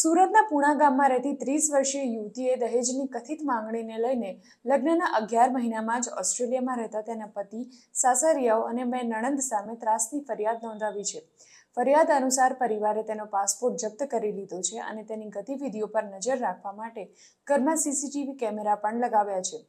સુરતના પૂણા ગામમાં રહેતી ત્રીસ વર્ષીય યુવતીએ દહેજની કથિત માંગણીને લઈને લગ્નના અગિયાર મહિનામાં જ ઓસ્ટ્રેલિયામાં રહેતા તેના પતિ સાસરિયાઓ અને બે નણંદ સામે ત્રાસની ફરિયાદ નોંધાવી છે ફરિયાદ અનુસાર પરિવારે તેનો પાસપોર્ટ જપ્ત કરી લીધો છે અને તેની ગતિવિધિઓ પર નજર રાખવા માટે ઘરમાં સીસીટીવી કેમેરા પણ લગાવ્યા છે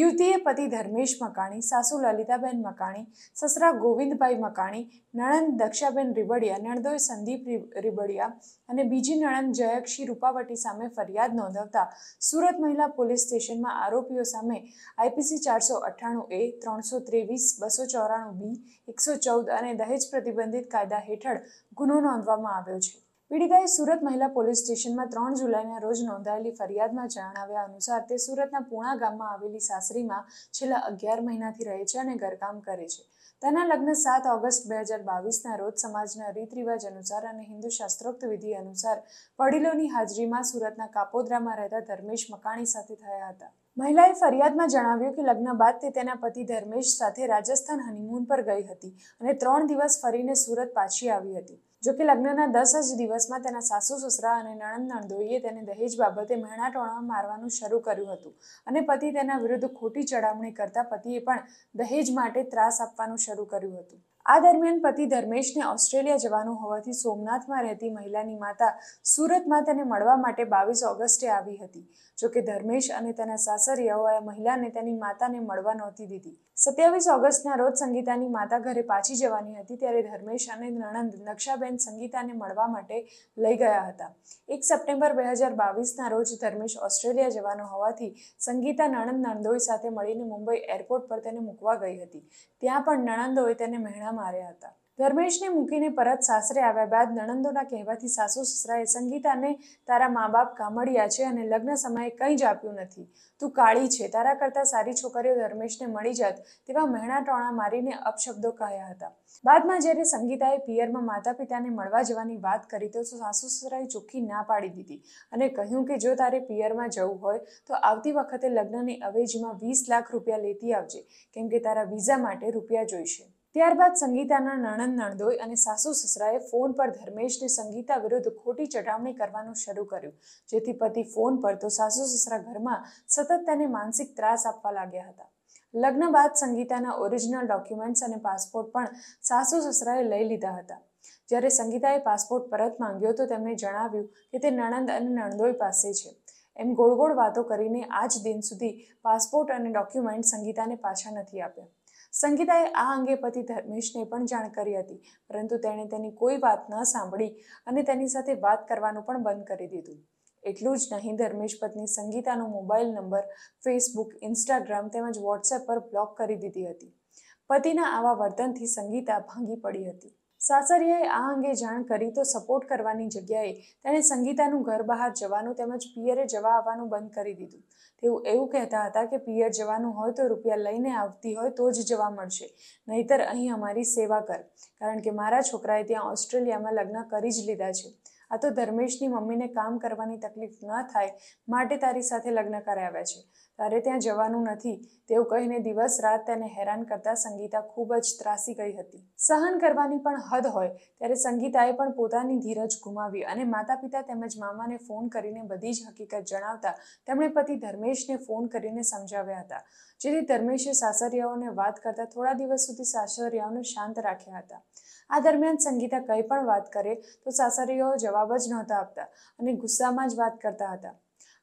યુવતીએ પતિ ધર્મેશ મકાણી સાસુ લલિતાબેન મકાણી સસરા ગોવિંદભાઈ મકાણી નણંદ દક્ષાબેન રીબડિયા નણદોય સંદીપ રીબડિયા અને બીજી નણંદ જયક્ષી રૂપાવટી સામે ફરિયાદ નોંધાવતા સુરત મહિલા પોલીસ સ્ટેશનમાં આરોપીઓ સામે આઈપીસી ચારસો અઠ્ઠાણું એ ત્રણસો ત્રેવીસ બસો ચોરાણું બી એકસો ચૌદ અને દહેજ પ્રતિબંધિત કાયદા હેઠળ ગુનો નોંધવામાં આવ્યો છે પીડિતાએ સુરત મહિલા પોલીસ સ્ટેશનમાં ત્રણ જુલાઈના રોજ નોંધાયેલી ફરિયાદમાં જણાવ્યા અનુસાર તે સુરતના પૂણા ગામમાં આવેલી સાસરીમાં છેલ્લા અગિયાર મહિનાથી રહે છે અને ઘરકામ કરે છે તેના લગ્ન સાત ઓગસ્ટ બે હજાર બાવીસના રોજ સમાજના રીત રિવાજ અનુસાર અને હિન્દુ શાસ્ત્રોક્ત વિધિ અનુસાર પડીલોની હાજરીમાં સુરતના કાપોદરામાં રહેતા ધર્મેશ મકાણી સાથે થયા હતા મહિલાએ ફરિયાદમાં જણાવ્યું કે લગ્ન બાદ તે તેના પતિ ધર્મેશ સાથે રાજસ્થાન હનીમૂન પર ગઈ હતી અને ત્રણ દિવસ ફરીને સુરત પાછી આવી હતી જોકે લગ્નના દસ જ દિવસમાં તેના સાસુ સસરા અને નણંદ નણદોઈએ તેને દહેજ બાબતે મહેણાટોણા મારવાનું શરૂ કર્યું હતું અને પતિ તેના વિરુદ્ધ ખોટી ચડામણી કરતા પતિએ પણ દહેજ માટે ત્રાસ આપવાનું શરૂ કર્યું હતું આ દરમિયાન પતિ ધર્મેશને ઓસ્ટ્રેલિયા જવાનું હોવાથી સોમનાથમાં રહેતી મહિલાની માતા સુરતમાં તેને મળવા માટે બાવીસ ઓગસ્ટે આવી હતી જોકે ધર્મેશ અને તેના સાસરિયાઓએ મહિલાને તેની માતાને મળવા નહોતી દીધી સત્યાવીસ ઓગસ્ટના રોજ સંગીતાની માતા ઘરે પાછી જવાની હતી ત્યારે ધર્મેશ અને નણંદ નક્ષાબેન સંગીતાને મળવા માટે લઈ ગયા હતા એક સપ્ટેમ્બર બે હજાર બાવીસના રોજ ધર્મેશ ઓસ્ટ્રેલિયા જવાનો હોવાથી સંગીતા નણંદ નણંદોઈ સાથે મળીને મુંબઈ એરપોર્ટ પર તેને મૂકવા ગઈ હતી ત્યાં પણ નણંદોએ તેને મહેણા ધક્કા માર્યા હતા ધર્મેશને મૂકીને પરત સાસરે આવ્યા બાદ નણંદોના કહેવાથી સાસુ સસરાએ સંગીતાને તારા મા બાપ કામડિયા છે અને લગ્ન સમયે કંઈ જ આપ્યું નથી તું કાળી છે તારા કરતાં સારી છોકરીઓ ધર્મેશને મળી જાત તેવા મહેણા ટોણા મારીને અપશબ્દો કહ્યા હતા બાદમાં જ્યારે સંગીતાએ પિયરમાં માતા પિતાને મળવા જવાની વાત કરી તો સાસુ સસરાએ ચોખ્ખી ના પાડી દીધી અને કહ્યું કે જો તારે પિયરમાં જવું હોય તો આવતી વખતે લગ્નની અવેજીમાં વીસ લાખ રૂપિયા લેતી આવજે કેમ કે તારા વિઝા માટે રૂપિયા જોઈશે ત્યારબાદ સંગીતાના નણંદ નણદોઈ અને સાસુ સસરાએ ફોન પર ધર્મેશને સંગીતા વિરુદ્ધ ખોટી ચઢાવણી કરવાનું શરૂ કર્યું જેથી પતિ ફોન પર તો સાસુ સસરા ઘરમાં સતત તેને માનસિક ત્રાસ આપવા લાગ્યા હતા લગ્ન બાદ સંગીતાના ઓરિજિનલ ડોક્યુમેન્ટ્સ અને પાસપોર્ટ પણ સાસુ સસરાએ લઈ લીધા હતા જ્યારે સંગીતાએ પાસપોર્ટ પરત માંગ્યો તો તેમણે જણાવ્યું કે તે નણંદ અને નણદોઈ પાસે છે એમ ગોળ ગોળ વાતો કરીને આજ દિન સુધી પાસપોર્ટ અને ડોક્યુમેન્ટ સંગીતાને પાછા નથી આપ્યા સંગીતાએ આ અંગે પતિ ધર્મેશને પણ જાણ કરી હતી પરંતુ તેણે તેની કોઈ વાત ન સાંભળી અને તેની સાથે વાત કરવાનું પણ બંધ કરી દીધું એટલું જ નહીં ધર્મેશ પત્ની સંગીતાનો મોબાઈલ નંબર ફેસબુક ઇન્સ્ટાગ્રામ તેમજ વોટ્સએપ પર બ્લોક કરી દીધી હતી પતિના આવા વર્તનથી સંગીતા ભાંગી પડી હતી સાસરિયાએ આ અંગે જાણ કરી તો સપોર્ટ કરવાની જગ્યાએ તેણે સંગીતાનું ઘર બહાર જવાનું તેમજ પિયરે જવા આવવાનું બંધ કરી દીધું તેઓ એવું કહેતા હતા કે પિયર જવાનું હોય તો રૂપિયા લઈને આવતી હોય તો જ જવા મળશે નહીતર અહીં અમારી સેવા કર કારણ કે મારા છોકરાએ ત્યાં ઓસ્ટ્રેલિયામાં લગ્ન કરી જ લીધા છે આ તો ધર્મેશની મમ્મીને કામ કરવાની તકલીફ ન થાય માટે તારી સાથે લગ્ન કરાવ્યા છે તારે ત્યાં જવાનું નથી તેવું કહીને દિવસ રાત તેને હેરાન કરતા સંગીતા ખૂબ જ ત્રાસી ગઈ હતી સહન કરવાની પણ હદ હોય ત્યારે સંગીતાએ પણ પોતાની ધીરજ ગુમાવી અને માતા પિતા તેમજ મામાને ફોન કરીને બધી જ હકીકત જણાવતા તેમણે પતિ ધર્મેશને ફોન કરીને સમજાવ્યા હતા જેથી ધર્મેશે સાસરિયાઓને વાત કરતા થોડા દિવસ સુધી સાસરિયાઓને શાંત રાખ્યા હતા આ દરમિયાન સંગીતા કંઈ પણ વાત કરે તો સાસરીઓ જવાબ જ નહોતા આપતા અને ગુસ્સામાં જ વાત કરતા હતા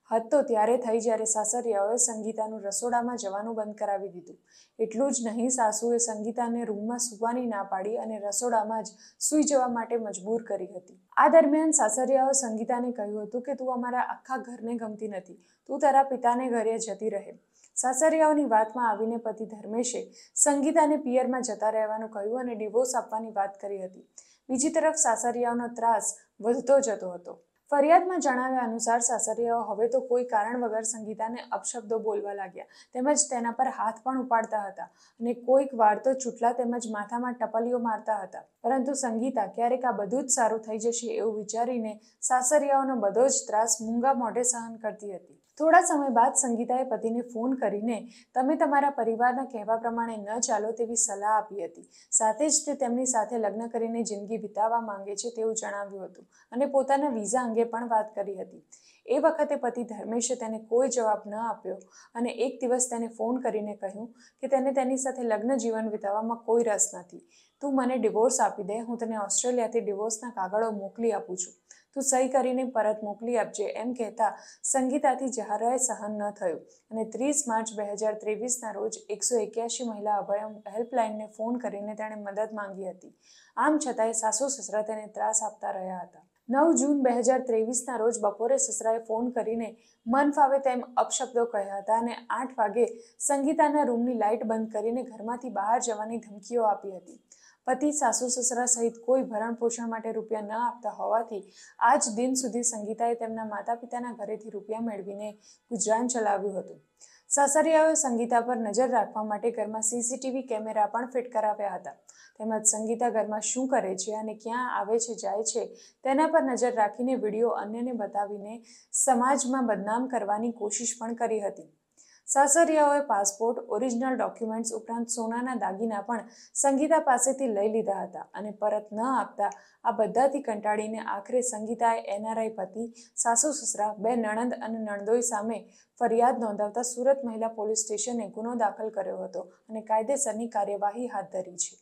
હતો ત્યારે થઈ જ્યારે સાસરિયાઓએ સંગીતાનું રસોડામાં જવાનું બંધ કરાવી દીધું એટલું જ નહીં સાસુએ સંગીતાને રૂમમાં સૂવાની ના પાડી અને રસોડામાં જ સૂઈ જવા માટે મજબૂર કરી હતી આ દરમિયાન સાસરિયાઓ સંગીતાને કહ્યું હતું કે તું અમારા આખા ઘરને ગમતી નથી તું તારા પિતાને ઘરે જતી રહે સાસરિયાઓની વાતમાં આવીને પતિ ધર્મેશે સંગીતાને પિયરમાં જતા રહેવાનું કહ્યું અને ડિવોર્સ આપવાની વાત કરી હતી બીજી તરફ સાસરિયાઓનો ત્રાસ વધતો જતો હતો ફરિયાદમાં જણાવ્યા અનુસાર સાસરિયાઓ હવે તો કોઈ કારણ વગર સંગીતાને અપશબ્દો બોલવા લાગ્યા તેમજ તેના પર હાથ પણ ઉપાડતા હતા અને કોઈક વાર તો ચૂંટલા તેમજ માથામાં ટપલીઓ મારતા હતા પરંતુ સંગીતા ક્યારેક આ બધું જ સારું થઈ જશે એવું વિચારીને સાસરિયાઓનો બધો જ ત્રાસ મૂંગા મોઢે સહન કરતી હતી થોડા સમય બાદ સંગીતાએ પતિને ફોન કરીને તમે તમારા પરિવારના કહેવા પ્રમાણે ન ચાલો તેવી સલાહ આપી હતી સાથે જ તે તેમની સાથે લગ્ન કરીને જિંદગી વિતાવવા માંગે છે તેવું જણાવ્યું હતું અને પોતાના વિઝા અંગે પણ વાત કરી હતી એ વખતે પતિ ધર્મેશે તેને કોઈ જવાબ ન આપ્યો અને એક દિવસ તેને ફોન કરીને કહ્યું કે તેને તેની સાથે લગ્ન જીવન વિતાવવામાં કોઈ રસ નથી તું મને ડિવોર્સ આપી દે હું તને ઓસ્ટ્રેલિયાથી ડિવોર્સના કાગળો મોકલી આપું છું તું સહી કરીને પરત મોકલી આપજે એમ કહેતા સંગીતાથી જહારાએ સહન ન થયું અને ત્રીસ માર્ચ બે હજાર ત્રેવીસના રોજ એકસો એક્યાસી મહિલા અભયમ હેલ્પલાઇનને ફોન કરીને તેણે મદદ માંગી હતી આમ છતાંય સાસુ સસરા તેને ત્રાસ આપતા રહ્યા હતા નવ જૂન બે હજાર ત્રેવીસના રોજ બપોરે સસરાએ ફોન કરીને મન ફાવે તેમ અપશબ્દો કહ્યા હતા અને આઠ વાગે સંગીતાના રૂમની લાઇટ બંધ કરીને ઘરમાંથી બહાર જવાની ધમકીઓ આપી હતી પતિ સાસુ સસરા સહિત કોઈ ભરણ પોષણ માટે રૂપિયા ન આપતા હોવાથી આજ દિન સુધી સંગીતાએ તેમના માતા પિતાના ઘરેથી રૂપિયા મેળવીને ગુજરાન ચલાવ્યું હતું સાસરિયાઓએ સંગીતા પર નજર રાખવા માટે ઘરમાં સીસીટીવી કેમેરા પણ ફિટ કરાવ્યા હતા તેમજ સંગીતા ઘરમાં શું કરે છે અને ક્યાં આવે છે જાય છે તેના પર નજર રાખીને વિડીયો અન્યને બતાવીને સમાજમાં બદનામ કરવાની કોશિશ પણ કરી હતી સાસરિયાઓએ પાસપોર્ટ ઓરિજિનલ ડોક્યુમેન્ટ્સ ઉપરાંત સોનાના દાગીના પણ સંગીતા પાસેથી લઈ લીધા હતા અને પરત ન આપતા આ બધાથી કંટાળીને આખરે સંગીતાએ એનઆરઆઈ પતિ સાસુ સસરા બે નણંદ અને નણદોઈ સામે ફરિયાદ નોંધાવતા સુરત મહિલા પોલીસ સ્ટેશને ગુનો દાખલ કર્યો હતો અને કાયદેસરની કાર્યવાહી હાથ ધરી છે